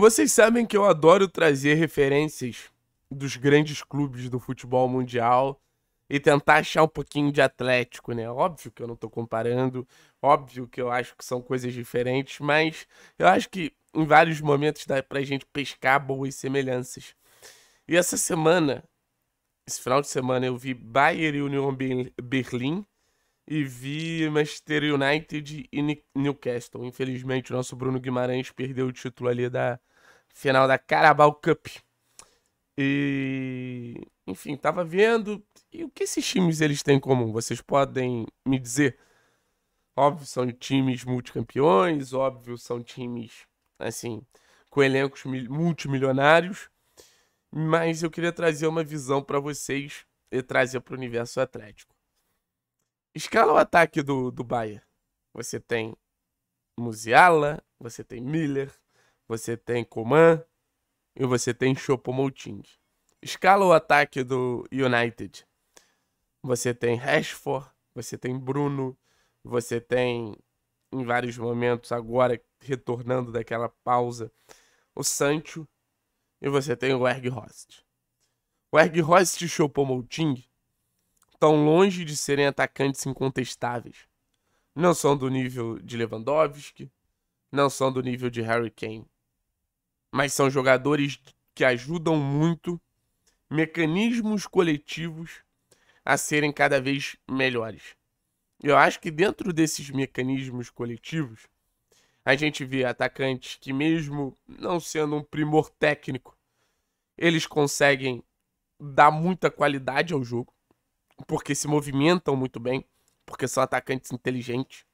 Vocês sabem que eu adoro trazer referências dos grandes clubes do futebol mundial e tentar achar um pouquinho de Atlético, né? Óbvio que eu não tô comparando, óbvio que eu acho que são coisas diferentes, mas eu acho que em vários momentos dá pra gente pescar boas semelhanças. E essa semana, esse final de semana, eu vi Bayern e Union Berlim e vi Manchester United e Newcastle. Infelizmente, o nosso Bruno Guimarães perdeu o título ali da final da Carabao Cup. E, enfim, tava vendo. E o que esses times eles têm em comum? Vocês podem me dizer? Óbvio, são times multicampeões, óbvio, são times, assim, com elencos multimilionários. Mas eu queria trazer uma visão para vocês e trazer para o universo atlético. Escala o ataque do, do Bahia. Você tem Musiala, você tem Miller, você tem Coman e você tem Choupo-Moting. Escala o ataque do United. Você tem Rashford, você tem Bruno, você tem em vários momentos agora retornando daquela pausa o Sancho e você tem o Erg Host. O Erg Host e Choupo-Moting estão longe de serem atacantes incontestáveis. Não são do nível de Lewandowski, não são do nível de Harry Kane mas são jogadores que ajudam muito mecanismos coletivos a serem cada vez melhores. Eu acho que dentro desses mecanismos coletivos, a gente vê atacantes que, mesmo não sendo um primor técnico, eles conseguem dar muita qualidade ao jogo, porque se movimentam muito bem, porque são atacantes inteligentes.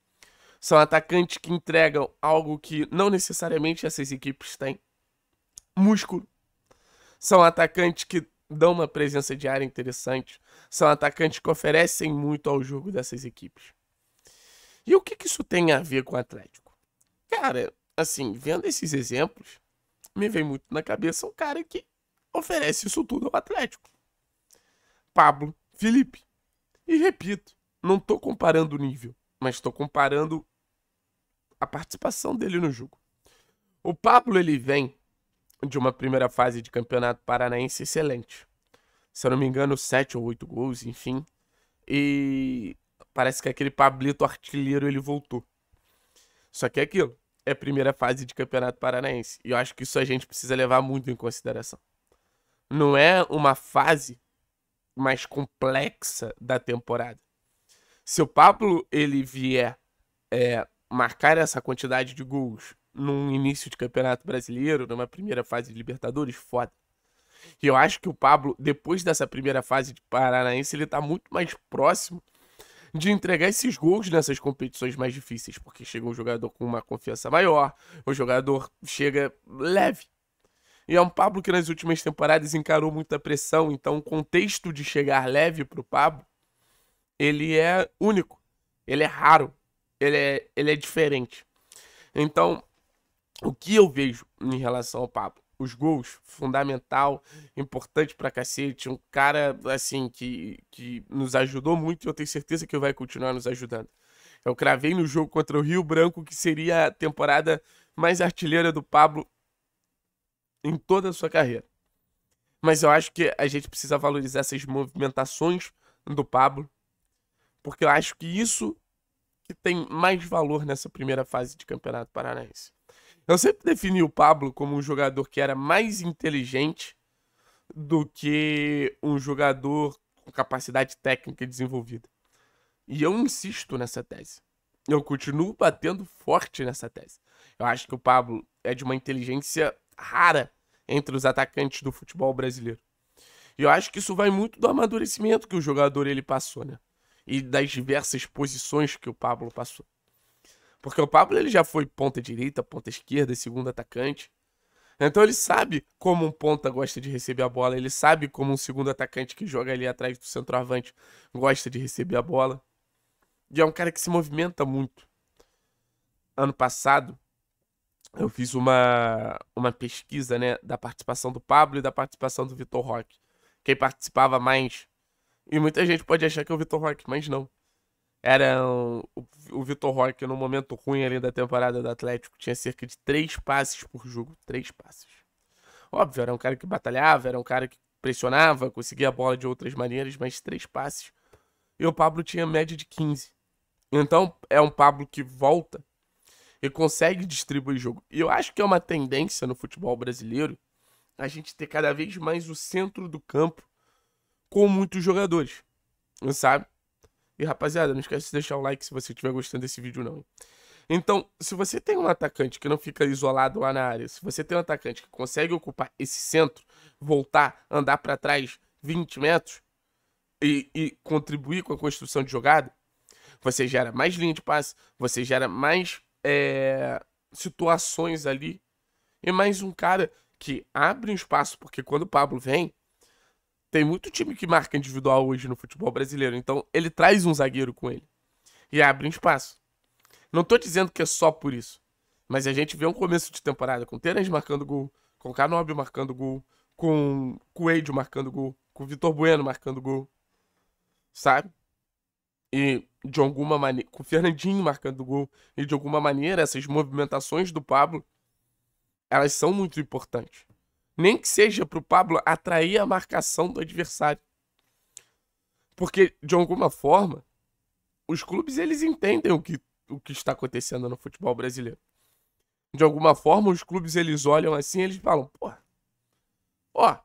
São atacantes que entregam algo que não necessariamente essas equipes têm músculo. São atacantes que dão uma presença de área interessante. São atacantes que oferecem muito ao jogo dessas equipes. E o que, que isso tem a ver com o Atlético? Cara, assim, vendo esses exemplos, me vem muito na cabeça um cara que oferece isso tudo ao Atlético. Pablo Felipe. E repito, não estou comparando o nível, mas estou comparando a participação dele no jogo. O Pablo ele vem de uma primeira fase de campeonato paranaense excelente. Se eu não me engano, sete ou oito gols, enfim. E parece que aquele Pablito artilheiro ele voltou. Só que é aquilo, é primeira fase de campeonato paranaense. E eu acho que isso a gente precisa levar muito em consideração. Não é uma fase mais complexa da temporada. Se o Pablo ele vier é, marcar essa quantidade de gols num início de campeonato brasileiro, numa primeira fase de Libertadores, foda. E eu acho que o Pablo, depois dessa primeira fase de Paranaense, ele tá muito mais próximo de entregar esses gols nessas competições mais difíceis, porque chega um jogador com uma confiança maior, o jogador chega leve. E é um Pablo que nas últimas temporadas encarou muita pressão, então o contexto de chegar leve pro Pablo, ele é único, ele é raro, ele é, ele é diferente. Então, o que eu vejo em relação ao Pablo? Os gols, fundamental, importante pra cacete. Um cara, assim, que, que nos ajudou muito e eu tenho certeza que vai continuar nos ajudando. Eu cravei no jogo contra o Rio Branco que seria a temporada mais artilheira do Pablo em toda a sua carreira. Mas eu acho que a gente precisa valorizar essas movimentações do Pablo, porque eu acho que isso que tem mais valor nessa primeira fase de Campeonato Paranaense. Eu sempre defini o Pablo como um jogador que era mais inteligente do que um jogador com capacidade técnica desenvolvida. E eu insisto nessa tese. Eu continuo batendo forte nessa tese. Eu acho que o Pablo é de uma inteligência rara entre os atacantes do futebol brasileiro. E eu acho que isso vai muito do amadurecimento que o jogador ele passou, né? E das diversas posições que o Pablo passou. Porque o Pablo ele já foi ponta direita, ponta esquerda e segundo atacante. Então ele sabe como um ponta gosta de receber a bola, ele sabe como um segundo atacante que joga ali atrás do centroavante gosta de receber a bola. E é um cara que se movimenta muito. Ano passado, eu fiz uma, uma pesquisa né, da participação do Pablo e da participação do Vitor Roque. Quem participava mais. E muita gente pode achar que é o Vitor Roque, mas não. Era o, o Vitor Roque, no momento ruim ali da temporada do Atlético, tinha cerca de três passes por jogo. Três passes. Óbvio, era um cara que batalhava, era um cara que pressionava, conseguia a bola de outras maneiras, mas três passes. E o Pablo tinha média de 15. Então é um Pablo que volta e consegue distribuir jogo. E eu acho que é uma tendência no futebol brasileiro a gente ter cada vez mais o centro do campo com muitos jogadores, sabe? E rapaziada, não esquece de deixar o like se você estiver gostando desse vídeo não. Então, se você tem um atacante que não fica isolado lá na área, se você tem um atacante que consegue ocupar esse centro, voltar, andar para trás 20 metros e, e contribuir com a construção de jogada, você gera mais linha de passe, você gera mais é, situações ali. E mais um cara que abre um espaço, porque quando o Pablo vem, tem muito time que marca individual hoje no futebol brasileiro. Então, ele traz um zagueiro com ele e abre um espaço. Não tô dizendo que é só por isso. Mas a gente vê um começo de temporada com Terence marcando gol, com Canobi marcando gol, com Coelho marcando gol, com Vitor Bueno marcando gol. Sabe? E de alguma maneira. Com Fernandinho marcando gol. E de alguma maneira, essas movimentações do Pablo. Elas são muito importantes nem que seja para o Pablo atrair a marcação do adversário. Porque, de alguma forma, os clubes eles entendem o que, o que está acontecendo no futebol brasileiro. De alguma forma, os clubes eles olham assim eles falam, pô, ó,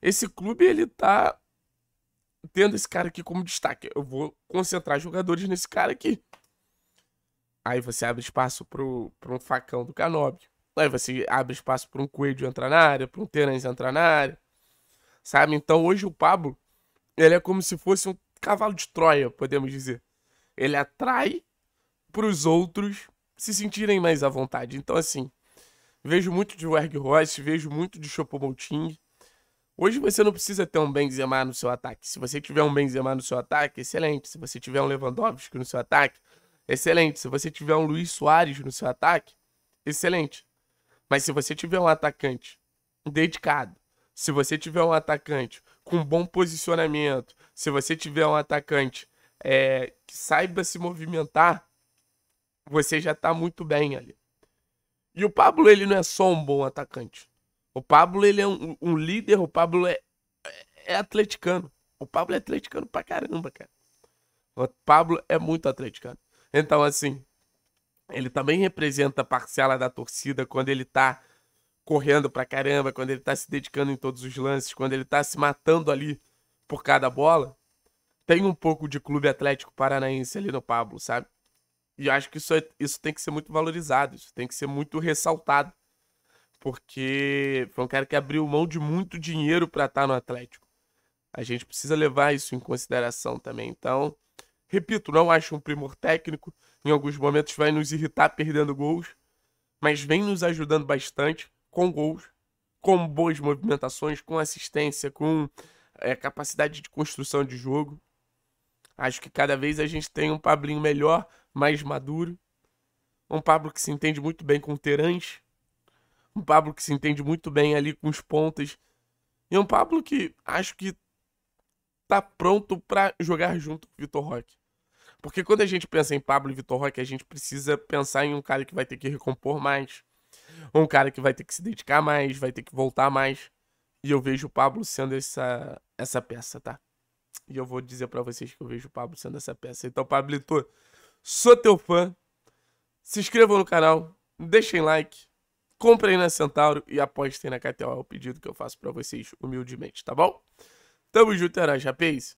esse clube ele tá tendo esse cara aqui como destaque. Eu vou concentrar jogadores nesse cara aqui. Aí você abre espaço para um facão do Canóbio. Aí você abre espaço para um Coelho entrar na área, para um Terence entrar na área. Sabe? Então hoje o Pablo, ele é como se fosse um cavalo de Troia, podemos dizer. Ele atrai para os outros se sentirem mais à vontade. Então assim, vejo muito de Werg Royce, vejo muito de Chopomoting. Hoje você não precisa ter um Benzema no seu ataque. Se você tiver um Benzema no seu ataque, excelente. Se você tiver um Lewandowski no seu ataque, excelente. Se você tiver um Luiz Soares no seu ataque, excelente. Mas se você tiver um atacante dedicado, se você tiver um atacante com bom posicionamento, se você tiver um atacante é, que saiba se movimentar, você já está muito bem ali. E o Pablo, ele não é só um bom atacante. O Pablo, ele é um, um líder, o Pablo é, é, é atleticano. O Pablo é atleticano pra caramba, cara. O Pablo é muito atleticano. Então, assim, ele também representa a parcela da torcida quando ele tá correndo pra caramba, quando ele tá se dedicando em todos os lances, quando ele tá se matando ali por cada bola. Tem um pouco de clube atlético paranaense ali no Pablo, sabe? E acho que isso, é, isso tem que ser muito valorizado, isso tem que ser muito ressaltado. Porque foi um cara que abriu mão de muito dinheiro para estar tá no Atlético. A gente precisa levar isso em consideração também. Então, Repito, não acho um primor técnico. Em alguns momentos vai nos irritar perdendo gols, mas vem nos ajudando bastante com gols, com boas movimentações, com assistência, com é, capacidade de construção de jogo. Acho que cada vez a gente tem um Pablinho melhor, mais maduro. Um Pablo que se entende muito bem com o Terãs. Um Pablo que se entende muito bem ali com os pontas. E um Pablo que acho que tá pronto para jogar junto com o Vitor Roque. Porque quando a gente pensa em Pablo e Vitor Roque, a gente precisa pensar em um cara que vai ter que recompor mais, um cara que vai ter que se dedicar mais, vai ter que voltar mais. E eu vejo o Pablo sendo essa, essa peça, tá? E eu vou dizer para vocês que eu vejo o Pablo sendo essa peça. Então, Pablito, sou teu fã. Se inscrevam no canal, deixem like, comprem na Centauro e apostem na KTO. É o pedido que eu faço para vocês humildemente, tá bom? Tamo junto, já é Rapaz.